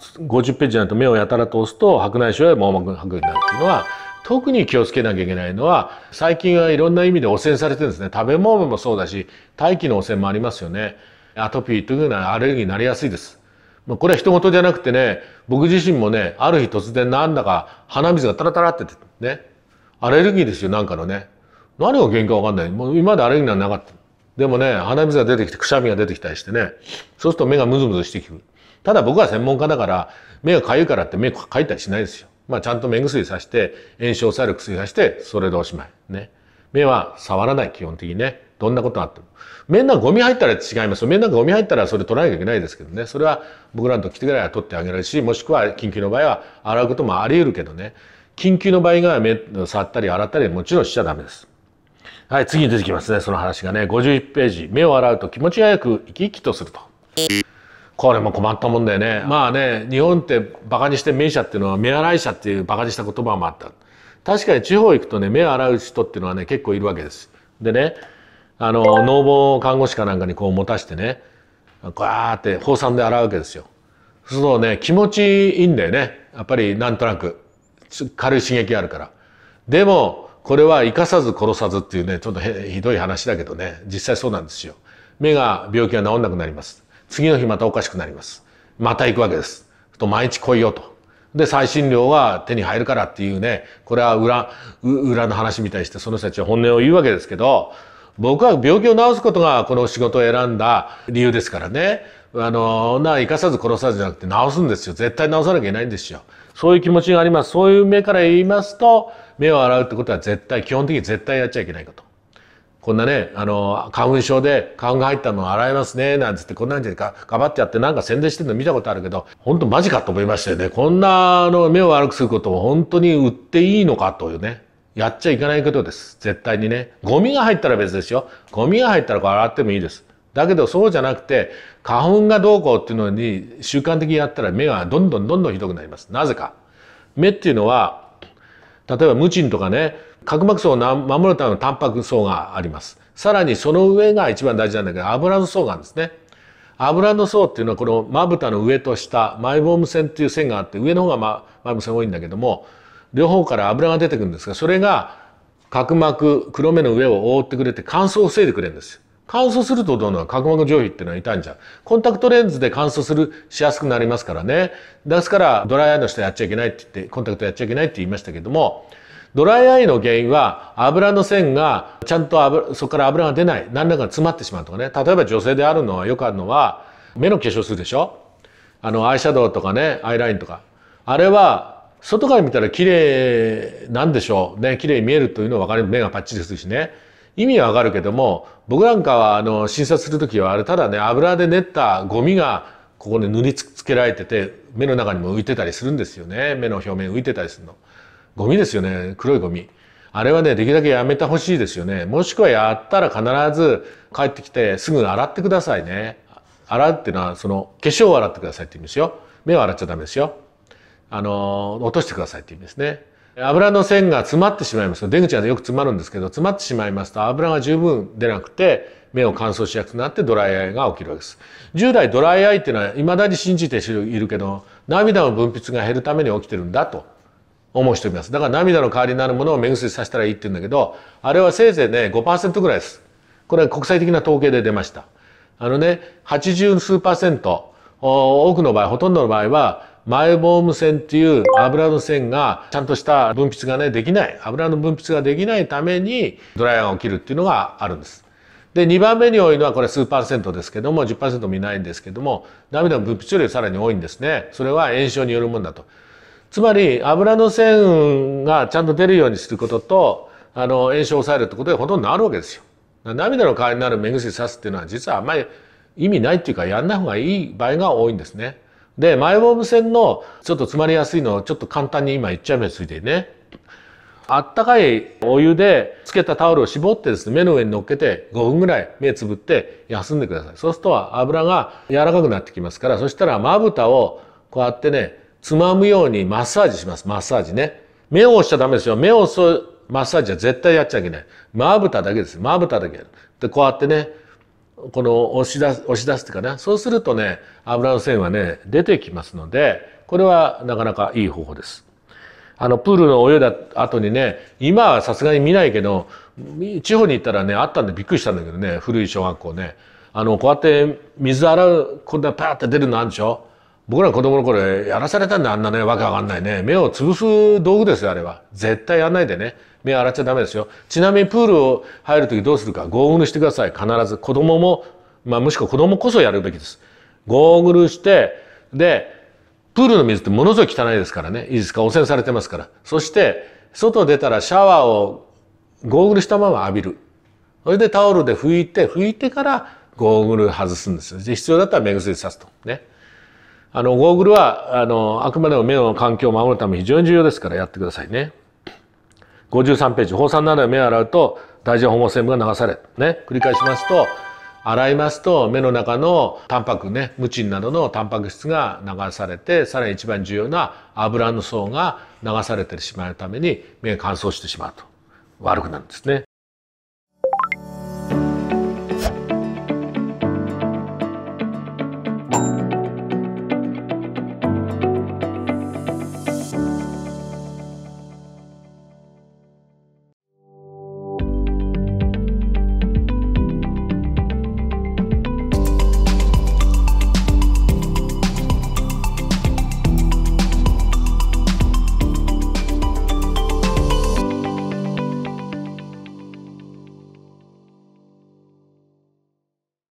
50ページになると目をやたらと押すと白内障や網膜白になるっていうのは特に気をつけなきゃいけないのは最近はいろんな意味で汚染されてるんですね食べ物もそうだし大気の汚染もありますよねアトピーというのはアレルギーになりやすいですこれは人事じゃなくてね僕自身もねある日突然なんだか鼻水がタラタラってねアレルギーですよなんかのね何が原因かわかんないもう今までアレルギーなんなかったでもね鼻水が出てきてくしゃみが出てきたりしてねそうすると目がムズムズしてくるただ僕は専門家だから、目が痒いからって目かいたりしないですよ。まあちゃんと目薬さして、炎症されえる薬さして、それでおしまい。ね。目は触らない、基本的にね。どんなことあっても。目の中ゴミ入ったら違いますよ。目の中ゴミ入ったらそれ取らなきゃいけないですけどね。それは僕らの時ぐらいは取ってあげられるし、もしくは緊急の場合は洗うこともあり得るけどね。緊急の場合がは目触ったり洗ったりもちろんしちゃダメです。はい、次に出てきますね、その話がね。51ページ。目を洗うと気持ちがよく生き生きとすると。これも困ったもんだよね。まあね、日本ってバカにして名車っていうのは目洗い車っていうバカにした言葉もあった。確かに地方行くとね、目洗う人っていうのはね、結構いるわけです。でね、あの、農房看護師かなんかにこう持たしてね、ガーって放散で洗うわけですよ。そうね、気持ちいいんだよね。やっぱりなんとなく。軽い刺激あるから。でも、これは生かさず殺さずっていうね、ちょっとひどい話だけどね、実際そうなんですよ。目が病気が治んなくなります。次の日またおかしくなります。また行くわけです。と毎日来いよと。で、最新料は手に入るからっていうね、これは裏、裏の話みたいにしてその人たちは本音を言うわけですけど、僕は病気を治すことがこの仕事を選んだ理由ですからね。あの、な、生かさず殺さずじゃなくて治すんですよ。絶対治さなきゃいけないんですよ。そういう気持ちがあります。そういう目から言いますと、目を洗うってことは絶対、基本的に絶対やっちゃいけないこと。こんなね、あの、花粉症で花粉が入ったのを洗いますね、なんつって、こんなんじゃか、かばってやってなんか宣伝してるの見たことあるけど、本当マジかと思いましたよね。こんなあの目を悪くすることを本当に売っていいのかというね。やっちゃいけないことです。絶対にね。ゴミが入ったら別ですよ。ゴミが入ったらこう洗ってもいいです。だけどそうじゃなくて、花粉がどうこうっていうのに習慣的にやったら目がどんどんどんどんひどくなります。なぜか。目っていうのは、例えば無賃とかね、角膜層を守るためのタンパク層があります。さらにその上が一番大事なんだけど、油の層があるんですね。油の層っていうのはこのまぶたの上と下、マイボーム線っていう線があって、上の方がマイボーム線多いんだけども、両方から油が出てくるんですが、それが角膜、黒目の上を覆ってくれて乾燥を防いでくれるんですよ。乾燥するとどうなの角膜上皮っていうのは痛いんじゃん。コンタクトレンズで乾燥する、しやすくなりますからね。ですから、ドライアイの人やっちゃいけないって言って、コンタクトやっちゃいけないって言いましたけども、ドライアイの原因は油の線がちゃんと油そこから油が出ない何らか詰まってしまうとかね例えば女性であるのはよくあるのは目の化粧するでしょあのアイシャドウとかねアイラインとかあれは外から見たら綺麗なんでしょうね綺麗に見えるというのは分かる目がパッチリするしね意味はわかるけども僕なんかはあの診察する時はあれただね油で練ったゴミがここに塗りつけられてて目の中にも浮いてたりするんですよね目の表面浮いてたりするの。ゴミですよね。黒いゴミ。あれはね、できるだけやめてほしいですよね。もしくはやったら必ず帰ってきてすぐ洗ってくださいね。洗うっていうのは、その、化粧を洗ってくださいって意味ですよ。目を洗っちゃダメですよ。あの、落としてくださいって意味ですね。油の線が詰まってしまいます出口はよく詰まるんですけど、詰まってしまいますと油が十分出なくて、目を乾燥しやすくなってドライアイが起きるわけです。従来ドライアイっていうのは未だに信じているけど、涙の分泌が減るために起きてるんだと。思う人います。だから涙の代わりになるものを目薬させたらいいって言うんだけど、あれはせいぜいね、5%ぐらいです。これは国際的な統計で出ました。あのね、80数パーセント、多くの場合、ほとんどの場合は、マイボーム腺っていう油の腺がちゃんとした分泌がね、できない。油の分泌ができないために、ドライアーが起きるっていうのがあるんです。で、2番目に多いのはこれ数パーセントですけども、10%もいないんですけども、涙の分泌よりさらに多いんですね。それは炎症によるもんだと。つまり油の線がちゃんと出るようにすることとあの炎症を抑えるってことでほとんどあるわけですよ。涙の代わりになる目薬さすっていうのは実はあんまり意味ないっていうかやんない方がいい場合が多いんですね。でマイボーム線のちょっと詰まりやすいのをちょっと簡単に今言っちゃい目ついてね。あったかいお湯でつけたタオルを絞ってですね目の上に乗っけて5分ぐらい目つぶって休んでくださいそうすると油が柔らかくなってきますからそしたらまぶたをこうやってねつまむようにマッサージします。マッサージね。目を押しちゃダメですよ。目を押すマッサージは絶対やっちゃいけない。まぶただけです。まぶただけ。で、こうやってね、この押し出す、押し出すっていうかね、そうするとね、油の線はね、出てきますので、これはなかなかいい方法です。あの、プールの泳いだ後にね、今はさすがに見ないけど、地方に行ったらね、あったんでびっくりしたんだけどね、古い小学校ね。あの、こうやって水洗う、こんなパーって出るのあるでしょ僕ら子供の頃やらされたんであんなねわけわかんないね目を潰す道具ですよあれは絶対やんないでね目洗っちゃダメですよちなみにプールを入る時どうするかゴーグルしてください必ず子供もまあむしろ子供こそやるべきですゴーグルしてでプールの水ってものすごい汚いですからねいいですか汚染されてますからそして外出たらシャワーをゴーグルしたまま浴びるそれでタオルで拭いて拭いてからゴーグル外すんですよで必要だったら目薬さすとねあの、ゴーグルは、あの、あくまでも目の環境を守るため非常に重要ですからやってくださいね。53ページ、放散などで目を洗うと大事な保護成分が流されね。繰り返しますと、洗いますと目の中のタンパクね、ムチンなどのタンパク質が流されて、さらに一番重要な油の層が流されてしまうために目が乾燥してしまうと。悪くなるんですね。